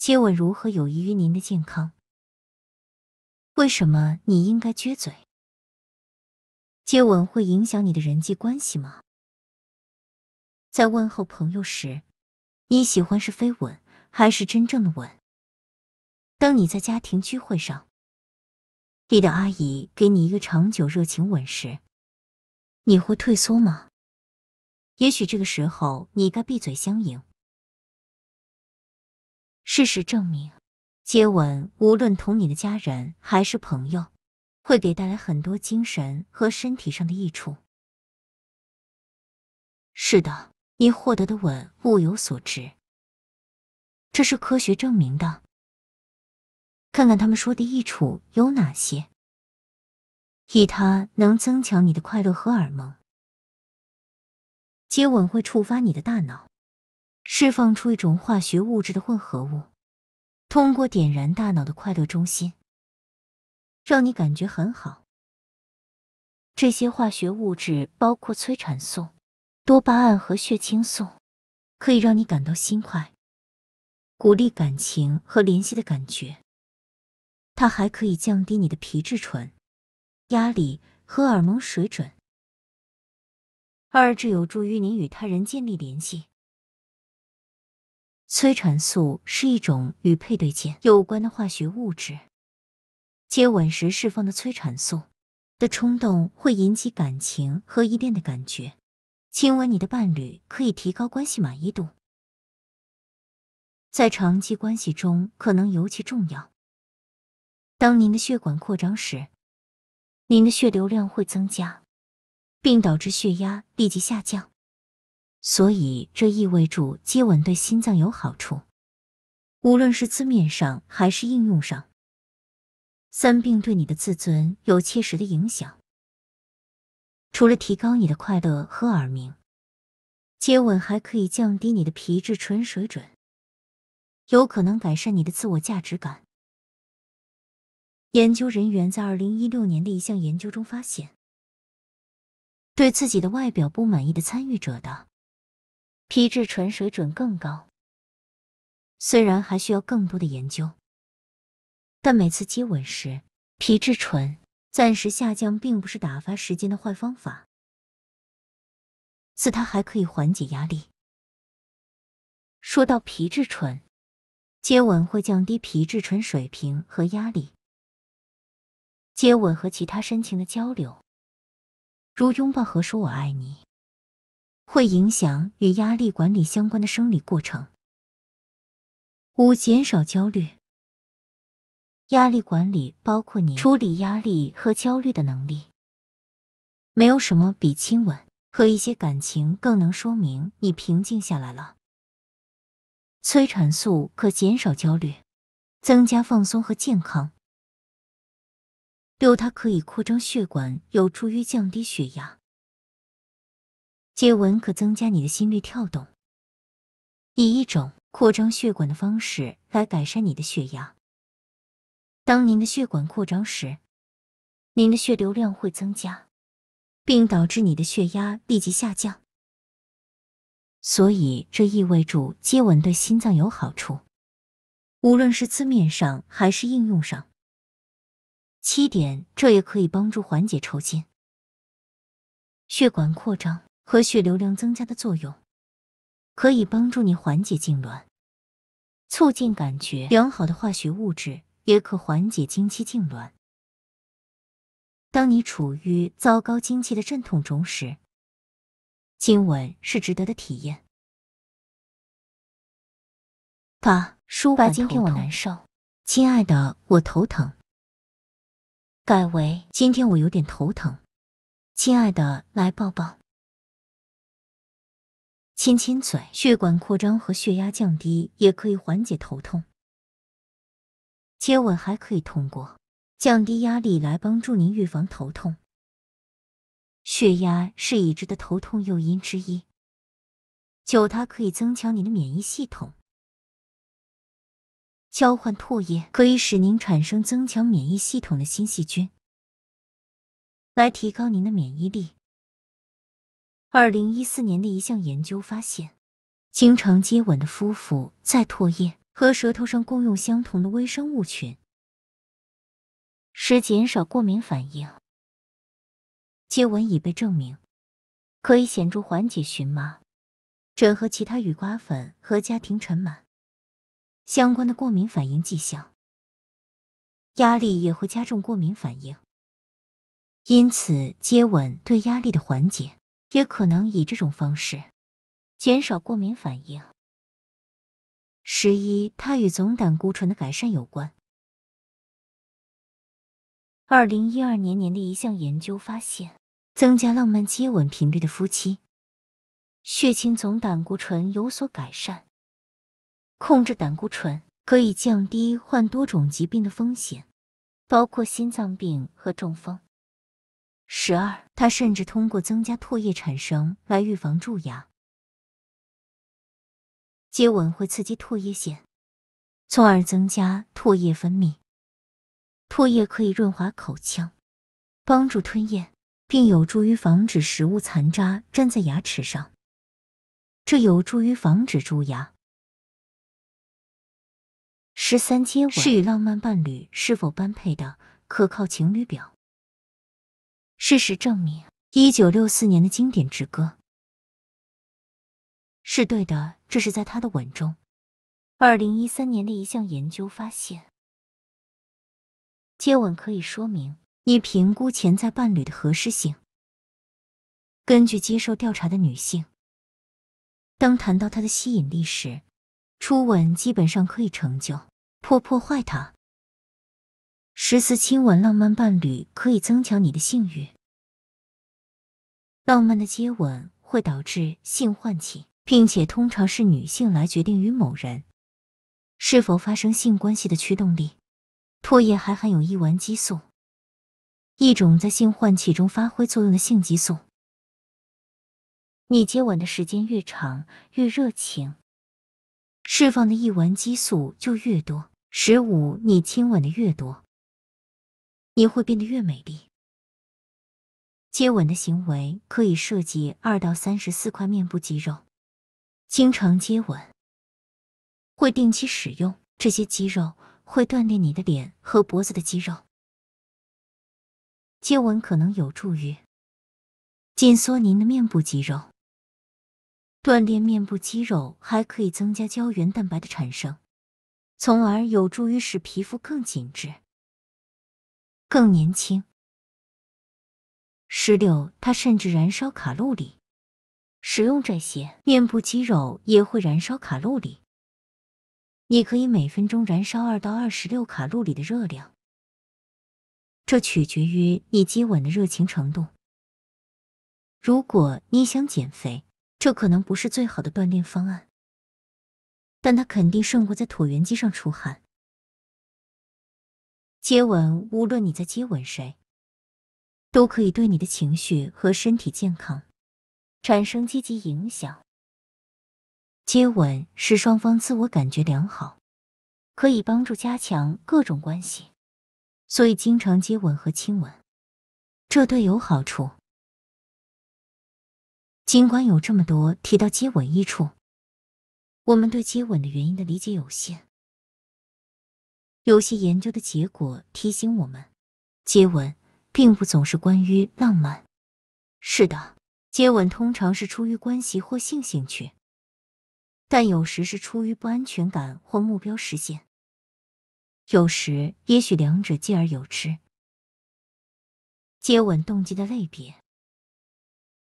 接吻如何有益于您的健康？为什么你应该撅嘴？接吻会影响你的人际关系吗？在问候朋友时，你喜欢是飞吻还是真正的吻？当你在家庭聚会上，你的阿姨给你一个长久热情吻时，你会退缩吗？也许这个时候你该闭嘴相迎。事实证明，接吻无论同你的家人还是朋友，会给带来很多精神和身体上的益处。是的，你获得的吻物有所值。这是科学证明的。看看他们说的益处有哪些：一，它能增强你的快乐荷尔蒙；接吻会触发你的大脑。释放出一种化学物质的混合物，通过点燃大脑的快乐中心，让你感觉很好。这些化学物质包括催产素、多巴胺和血清素，可以让你感到心快、鼓励感情和怜惜的感觉。它还可以降低你的皮质醇压力荷尔蒙水准。二这有助于您与他人建立联系。催产素是一种与配对键有关的化学物质。接吻时释放的催产素的冲动会引起感情和依恋的感觉。亲吻你的伴侣可以提高关系满意度，在长期关系中可能尤其重要。当您的血管扩张时，您的血流量会增加，并导致血压立即下降。所以这意味着接吻对心脏有好处，无论是字面上还是应用上。三病对你的自尊有切实的影响。除了提高你的快乐和耳鸣，接吻还可以降低你的皮质醇水准，有可能改善你的自我价值感。研究人员在2016年的一项研究中发现，对自己的外表不满意的参与者的。皮质醇水准更高。虽然还需要更多的研究，但每次接吻时皮质醇暂时下降，并不是打发时间的坏方法。此它还可以缓解压力。说到皮质醇，接吻会降低皮质醇水平和压力。接吻和其他深情的交流，如拥抱和说“我爱你”。会影响与压力管理相关的生理过程。五、减少焦虑。压力管理包括你处理压力和焦虑的能力。没有什么比亲吻和一些感情更能说明你平静下来了。催产素可减少焦虑，增加放松和健康。六、它可以扩张血管，有助于降低血压。接吻可增加你的心率跳动，以一种扩张血管的方式来改善你的血压。当您的血管扩张时，您的血流量会增加，并导致你的血压立即下降。所以，这意味着接吻对心脏有好处，无论是字面上还是应用上。七点，这也可以帮助缓解抽筋。血管扩张。和血流量增加的作用，可以帮助你缓解痉挛，促进感觉良好的化学物质，也可缓解经期痉挛。当你处于糟糕经期的阵痛中时，亲吻是值得的体验。把舒缓今天我难受，亲爱的，我头疼。改为今天我有点头疼，亲爱的，来抱抱。亲亲嘴，血管扩张和血压降低也可以缓解头痛。接吻还可以通过降低压力来帮助您预防头痛。血压是已知的头痛诱因之一。酒它可以增强您的免疫系统。交换唾液可以使您产生增强免疫系统的新细菌，来提高您的免疫力。二零一四年的一项研究发现，经常接吻的夫妇在唾液和舌头上共用相同的微生物群，使减少过敏反应。接吻已被证明可以显著缓解荨麻疹和其他与刮粉和家庭尘螨相关的过敏反应迹象。压力也会加重过敏反应，因此接吻对压力的缓解。也可能以这种方式减少过敏反应。十一，它与总胆固醇的改善有关。二零一二年年的一项研究发现，增加浪漫接吻频率的夫妻，血清总胆固醇有所改善。控制胆固醇可以降低患多种疾病的风险，包括心脏病和中风。十二，他甚至通过增加唾液产生来预防蛀牙。接吻会刺激唾液腺，从而增加唾液分泌。唾液可以润滑口腔，帮助吞咽，并有助于防止食物残渣粘在牙齿上，这有助于防止蛀牙。十三，接吻是与浪漫伴侣是否般配的可靠情侣表。事实证明，一九六四年的经典之歌是对的。这是在他的吻中。二零一三年的一项研究发现，接吻可以说明你评估潜在伴侣的合适性。根据接受调查的女性，当谈到他的吸引力时，初吻基本上可以成就破破坏他。十四亲吻浪漫伴侣可以增强你的性欲。浪漫的接吻会导致性唤起，并且通常是女性来决定与某人是否发生性关系的驱动力。唾液还含有异烷激素，一种在性唤起中发挥作用的性激素。你接吻的时间越长、越热情，释放的异烷激素就越多。十五，你亲吻的越多。你会变得越美丽。接吻的行为可以涉及二到三十四块面部肌肉。经常接吻会定期使用这些肌肉，会锻炼你的脸和脖子的肌肉。接吻可能有助于紧缩您的面部肌肉。锻炼面部肌肉还可以增加胶原蛋白的产生，从而有助于使皮肤更紧致。更年轻。十六，它甚至燃烧卡路里。使用这些面部肌肉也会燃烧卡路里。你可以每分钟燃烧二到二十六卡路里的热量，这取决于你接吻的热情程度。如果你想减肥，这可能不是最好的锻炼方案，但它肯定胜过在椭圆机上出汗。接吻，无论你在接吻谁，都可以对你的情绪和身体健康产生积极影响。接吻是双方自我感觉良好，可以帮助加强各种关系，所以经常接吻和亲吻这对有好处。尽管有这么多提到接吻益处，我们对接吻的原因的理解有限。有些研究的结果提醒我们，接吻并不总是关于浪漫。是的，接吻通常是出于关系或性兴趣，但有时是出于不安全感或目标实现，有时也许两者兼而有之。接吻动机的类别：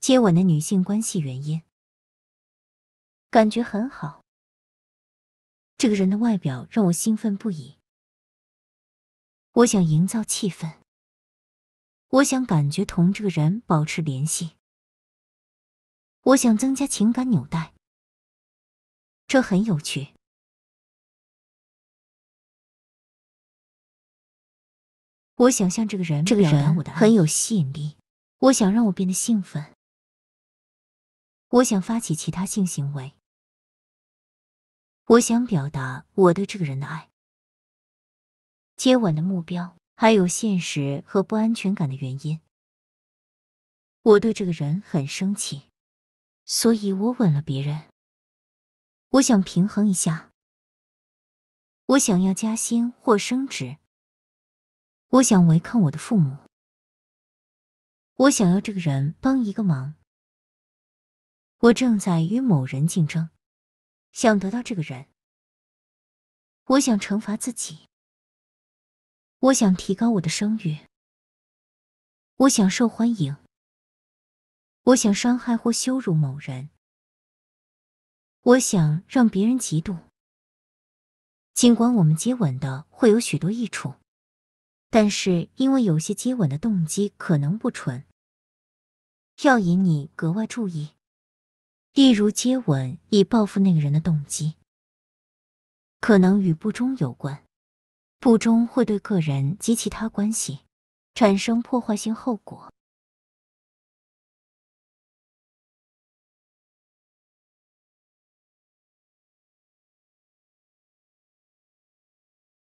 接吻的女性关系原因，感觉很好。这个人的外表让我兴奋不已。我想营造气氛。我想感觉同这个人保持联系。我想增加情感纽带。这很有趣。我想向这个人表达我的爱。很有吸引力。我想让我变得兴奋。我想发起其他性行为。我想表达我对这个人的爱。接吻的目标，还有现实和不安全感的原因。我对这个人很生气，所以我吻了别人。我想平衡一下。我想要加薪或升职。我想违抗我的父母。我想要这个人帮一个忙。我正在与某人竞争，想得到这个人。我想惩罚自己。我想提高我的声誉。我想受欢迎。我想伤害或羞辱某人。我想让别人嫉妒。尽管我们接吻的会有许多益处，但是因为有些接吻的动机可能不纯，要引你格外注意。例如，接吻以报复那个人的动机，可能与不忠有关。不忠会对个人及其他关系产生破坏性后果。